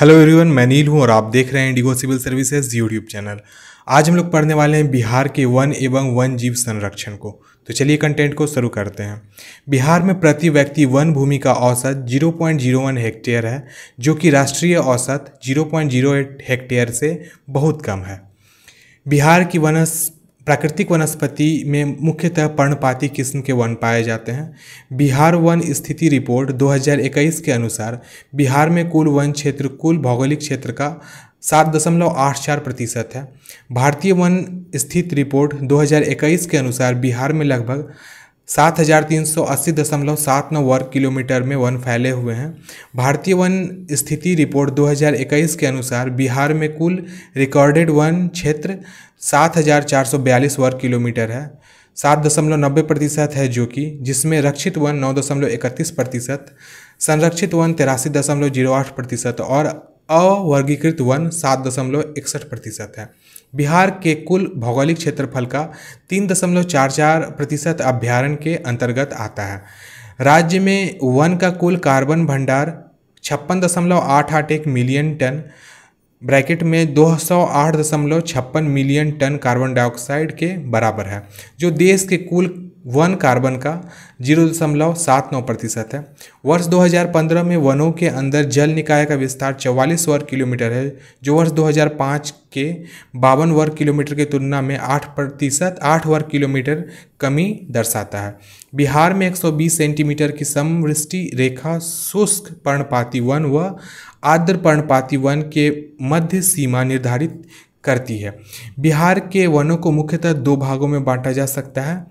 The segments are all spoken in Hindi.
हेलो एवरीवन मैं नील हूँ और आप देख रहे हैं Indigo civil services YouTube channel आज हम लोग पढ़ने वाले हैं बिहार के वन एवं वन जीव संरक्षण को तो चलिए कंटेंट को शुरू करते हैं बिहार में प्रति व्यक्ति वन भूमि का औसत 0.01 हेक्टेयर है जो कि राष्ट्रीय औसत 0.08 हेक्टेयर से बहुत कम है बिहार की वनस प्राकृतिक वनस्पति में मुख्यतः पर्णपाती किस्म के वन पाए जाते हैं बिहार वन स्थिति रिपोर्ट 2021 के अनुसार बिहार में कुल वन क्षेत्र कुल भौगोलिक क्षेत्र का सात दशमलव आठ चार प्रतिशत है भारतीय वन स्थित रिपोर्ट 2021 के अनुसार बिहार में लगभग सात हजार तीन सौ अस्सी दशमलव सात नौ वर्ग किलोमीटर में वन फैले हुए हैं भारतीय वन स्थिति रिपोर्ट 2021 के अनुसार बिहार में कुल रिकॉर्डेड वन क्षेत्र सात हज़ार चार सौ बयालीस वर्ग किलोमीटर है सात दशमलव नब्बे प्रतिशत है जो कि जिसमें रक्षित वन नौ दशमलव इकतीस प्रतिशत संरक्षित वन तिरासी दशमलव जीरो आठ प्रतिशत और अवर्गीकृत वन सात दशमलव इकसठ प्रतिशत है बिहार के कुल भौगोलिक क्षेत्रफल का तीन दशमलव चार चार प्रतिशत अभ्यारण्य के अंतर्गत आता है राज्य में वन का कुल कार्बन भंडार छप्पन दशमलव आठ आठ एक मिलियन टन ब्रैकेट में दो सौ आठ दशमलव छप्पन मिलियन टन कार्बन डाइऑक्साइड के बराबर है जो देश के कुल वन कार्बन का जीरो दशमलव सात नौ प्रतिशत है वर्ष 2015 में वनों के अंदर जल निकाय का विस्तार चौवालीस वर्ग किलोमीटर है जो वर्ष 2005 के बावन वर्ग किलोमीटर की तुलना में आठ प्रतिशत आठ वर्ग किलोमीटर कमी दर्शाता है बिहार में 120 सेंटीमीटर की समवृष्टि रेखा शुष्क पर्णपाती वन व आर्द्र पर्णपाती वन के मध्य सीमा निर्धारित करती है बिहार के वनों को मुख्यतः दो भागों में बांटा जा सकता है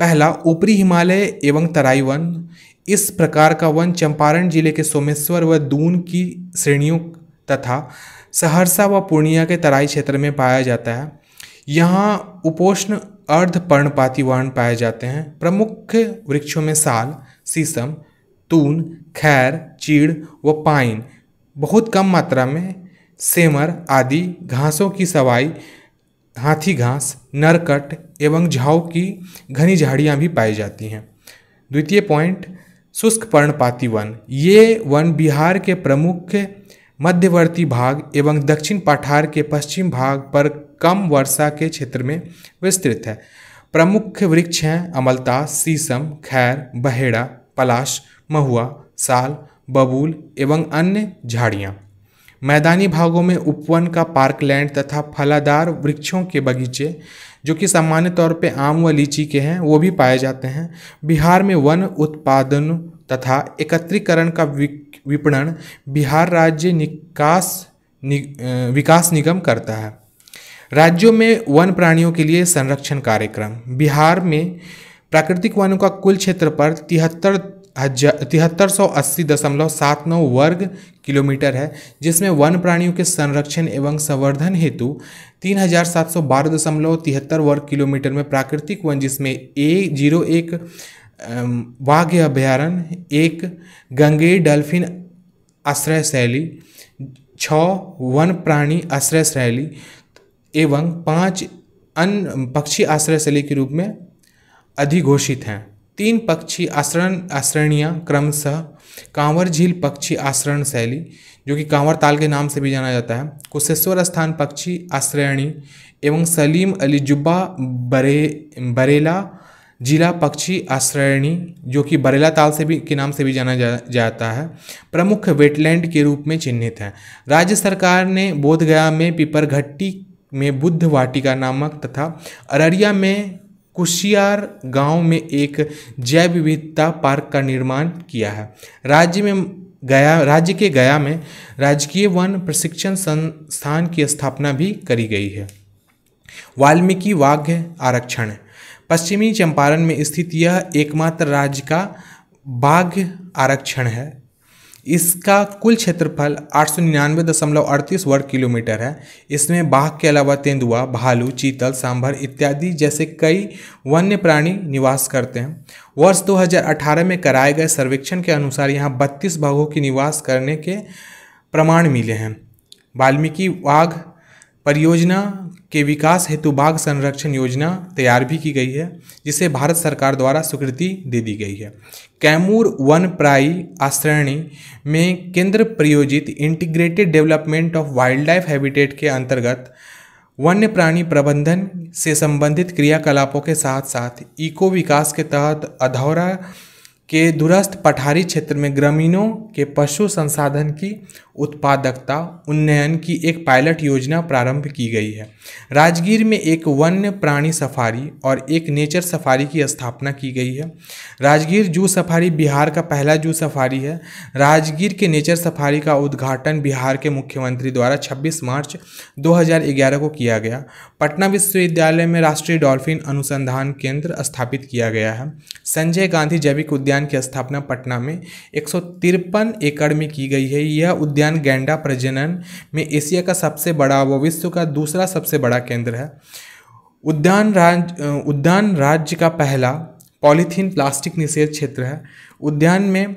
पहला ऊपरी हिमालय एवं तराई वन इस प्रकार का वन चंपारण जिले के सोमेश्वर व दून की श्रेणियों तथा सहरसा व पूर्णिया के तराई क्षेत्र में पाया जाता है यहाँ उपोष्ण अर्ध पर्णपाती पाए जाते हैं प्रमुख वृक्षों में साल शीशम तून खैर चीड़ व पाइन बहुत कम मात्रा में सेमर आदि घासों की सवाई हाथी घास नरकट एवं झाव की घनी झाड़ियाँ भी पाई जाती हैं द्वितीय पॉइंट शुष्क पर्णपाती वन ये वन बिहार के प्रमुख मध्यवर्ती भाग एवं दक्षिण पठार के पश्चिम भाग पर कम वर्षा के क्षेत्र में विस्तृत है प्रमुख वृक्ष हैं अमलता शीशम खैर बहेड़ा पलाश महुआ साल बबूल एवं अन्य झाड़ियाँ मैदानी भागों में उपवन का पार्कलैंड तथा फलादार वृक्षों के बगीचे जो कि सामान्य तौर पर आम व लीची के हैं वो भी पाए जाते हैं बिहार में वन उत्पादन तथा एकत्रीकरण का विपणन बिहार राज्य निकास नि, विकास निगम करता है राज्यों में वन प्राणियों के लिए संरक्षण कार्यक्रम बिहार में प्राकृतिक वनों का कुल क्षेत्र पर तिहत्तर हजार तिहत्तर सौ अस्सी दशमलव सात नौ वर्ग किलोमीटर है जिसमें वन प्राणियों के संरक्षण एवं संवर्धन हेतु तीन हजार सात सौ बारह दशमलव तिहत्तर वर्ग किलोमीटर में प्राकृतिक वन जिसमें ए जीरो एक वाघ अभ्यारण्य एक गंगे डॉल्फिन आश्रय शैली छ वन प्राणी आश्रय शैली एवं पाँच अन्य पक्षी आश्रय शैली के रूप में अधिघोषित हैं तीन पक्षी आश्रण आश्रणियाँ क्रमशः कांवर झील पक्षी आश्रण शैली जो कि कांवर ताल के नाम से भी जाना जाता है कुशेश्वर स्थान पक्षी आश्रयणी एवं सलीम अली जुब्बा बरे बरेला जिला पक्षी आश्रयणी जो कि बरेला ताल से भी के नाम से भी जाना जा, जाता है प्रमुख वेटलैंड के रूप में चिन्हित है राज्य सरकार ने बोधगया में पिपरघट्टी में बुद्ध वाटिका नामक तथा अररिया में कुशियार गांव में एक जैव विविधता पार्क का निर्माण किया है राज्य में गया राज्य के गया में राजकीय वन प्रशिक्षण संस्थान की स्थापना भी करी गई है वाल्मीकि वाघ आरक्षण पश्चिमी चंपारण में स्थित यह एकमात्र राज्य का बाघ आरक्षण है इसका कुल क्षेत्रफल आठ सौ निन्यानवे दशमलव अड़तीस वर्ग किलोमीटर है इसमें बाघ के अलावा तेंदुआ भालू चीतल सांभर इत्यादि जैसे कई वन्य प्राणी निवास करते हैं वर्ष 2018 में कराए गए सर्वेक्षण के अनुसार यहाँ 32 बाघों की निवास करने के प्रमाण मिले हैं वाल्मीकि वाघ परियोजना के विकास हेतु बाघ संरक्षण योजना तैयार भी की गई है जिसे भारत सरकार द्वारा स्वीकृति दे दी गई है कैमूर वन प्राई आश्रयणी में केंद्र प्रायोजित integrated development of wildlife habitat के अंतर्गत वन्य प्राणी प्रबंधन से संबंधित क्रियाकलापों के साथ साथ इको विकास के तहत अधौरा के दूरस्थ पठारी क्षेत्र में ग्रामीणों के पशु संसाधन की उत्पादकता उन्नयन की एक पायलट योजना प्रारंभ की गई है राजगीर में एक वन्य प्राणी सफारी और एक नेचर सफारी की स्थापना की गई है राजगीर जू सफारी बिहार का पहला जू सफारी है राजगीर के नेचर सफारी का उद्घाटन बिहार के मुख्यमंत्री द्वारा 26 मार्च 2011 को किया गया पटना विश्वविद्यालय में राष्ट्रीय डॉल्फिन अनुसंधान केंद्र स्थापित किया गया है संजय गांधी जैविक उद्यान उद्यान की स्थापना पटना में एक एकड़ में की गई है यह उद्यान गैंडा प्रजनन में एशिया का सबसे बड़ा व विश्व का दूसरा सबसे बड़ा केंद्र है उद्यान राज उद्यान राज्य का पहला पॉलीथीन प्लास्टिक निषेध क्षेत्र है उद्यान में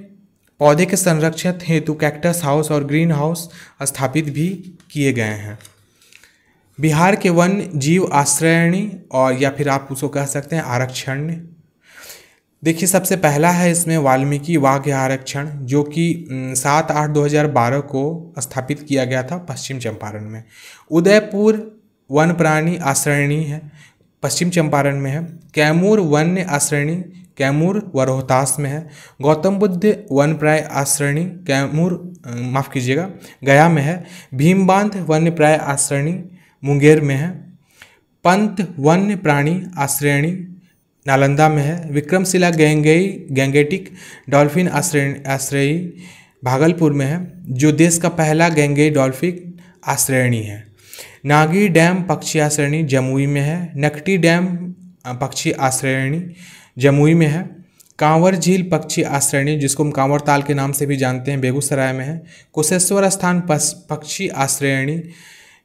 पौधे के संरक्षण हेतु कैक्टस हाउस और ग्रीन हाउस स्थापित भी किए गए हैं बिहार के वन जीव आश्रयणी और या फिर आप उसको कह सकते हैं आरक्षण देखिए सबसे पहला है इसमें वाल्मीकि वाघ आरक्षण जो कि सात आठ दो हज़ार बारह को स्थापित किया गया था पश्चिम चंपारण में उदयपुर वन प्राणी आश्रयणी है पश्चिम चंपारण में है कैमूर वन्य आश्रयणी कैमूर व रोहतास में है गौतम बुद्ध वन प्राय आश्रयणी कैमूर माफ़ कीजिएगा गया में है भीमबांध वन्य प्राय आश्रयणी मुंगेर में है पंत वन्य प्राणी आश्रयणी नालंदा में है विक्रमशिला गैंगेई गैंगेटिक डॉल्फिन आश्रय आश्रयी भागलपुर में है जो देश का पहला गैंगेई डॉल्फिन आश्रयणी है नागी डैम पक्षी आश्रयणी जमुई में है नकटी डैम पक्षी आश्रयणी जमुई में है कांवर झील पक्षी आश्रयणी जिसको हम कांवर ताल के नाम से भी जानते हैं बेगूसराय में है कुशेश्वर स्थान पक्षी आश्रयणी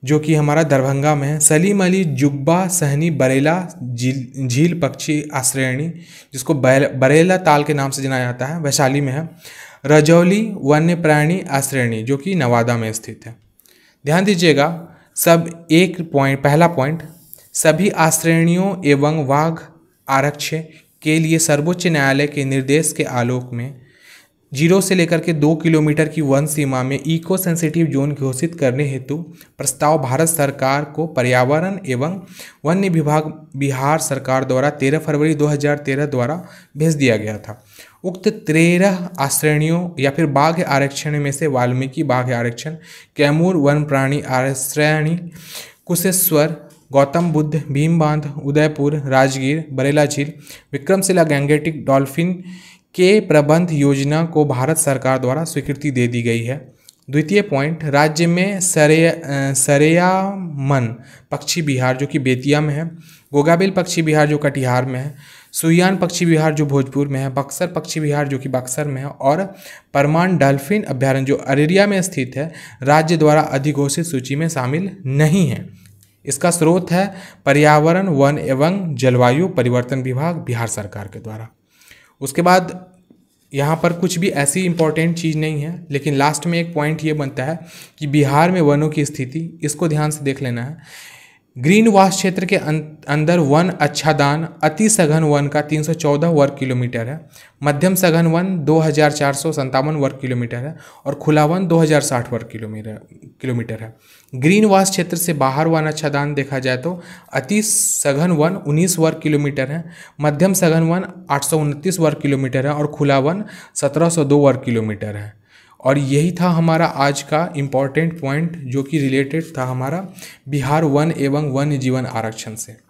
जो कि हमारा दरभंगा में है सलीम अली जुब्बा सहनी बरेला झील झील पक्षी आश्रयणी जिसको बरेला ताल के नाम से जाना जाता है वैशाली में है रजौली वन्य प्राणी आश्रयणी जो कि नवादा में स्थित है ध्यान दीजिएगा सब एक पॉइंट पहला पॉइंट सभी आश्रयणियों एवं वाघ आरक्ष के लिए सर्वोच्च न्यायालय के निर्देश के आलोक में जीरो से लेकर के दो किलोमीटर की वन सीमा में इको सेंसिटिव जोन घोषित करने हेतु प्रस्ताव भारत सरकार को पर्यावरण एवं वन्य विभाग बिहार सरकार द्वारा 13 फरवरी 2013 द्वारा भेज दिया गया था उक्त तेरह आश्रेणियों या फिर बाघ आरक्षण में से वाल्मीकि बाघ आरक्षण कैमूर वन प्राणी आश्रयणी कुशेश्वर गौतम बुद्ध भीम बांध उदयपुर राजगीर बरेला झील विक्रमशिला गैंगेटिक डॉल्फिन के प्रबंध योजना को भारत सरकार द्वारा स्वीकृति दे दी गई है द्वितीय पॉइंट राज्य में सरे सरेयामन पक्षी बिहार जो कि बेतिया में है गोगाबिल पक्षी बिहार जो कटिहार में है सुयान पक्षी बिहार जो भोजपुर में है बक्सर पक्षी बिहार जो कि बक्सर में है और परमान डॉल्फिन अभ्यारण्य जो अररिया में स्थित है राज्य द्वारा अधिघोषित सूची में शामिल नहीं है इसका स्रोत है पर्यावरण वन एवं जलवायु परिवर्तन विभाग बिहार सरकार के द्वारा उसके बाद यहाँ पर कुछ भी ऐसी इंपॉर्टेंट चीज़ नहीं है लेकिन लास्ट में एक पॉइंट ये बनता है कि बिहार में वनों की स्थिति इसको ध्यान से देख लेना है ग्रीन वाश क्षेत्र के अं-, अंदर वन अच्छादान अति सघन वन का 314 वर्ग किलोमीटर है मध्यम सघन वन दो वर्ग किलोमीटर है और खुला वन 2060 वर्ग किलोमीटर किलोमीटर है ग्रीन वाश क्षेत्र से बाहर वन अच्छादान देखा जाए तो अति सघन वन 19 वर्ग किलोमीटर है मध्यम सघन वन आठ वर्ग किलोमीटर है और खुला वन सत्रह वर्ग किलोमीटर है और यही था हमारा आज का इम्पॉर्टेंट पॉइंट जो कि रिलेटेड था हमारा बिहार वन एवं वन्य जीवन आरक्षण से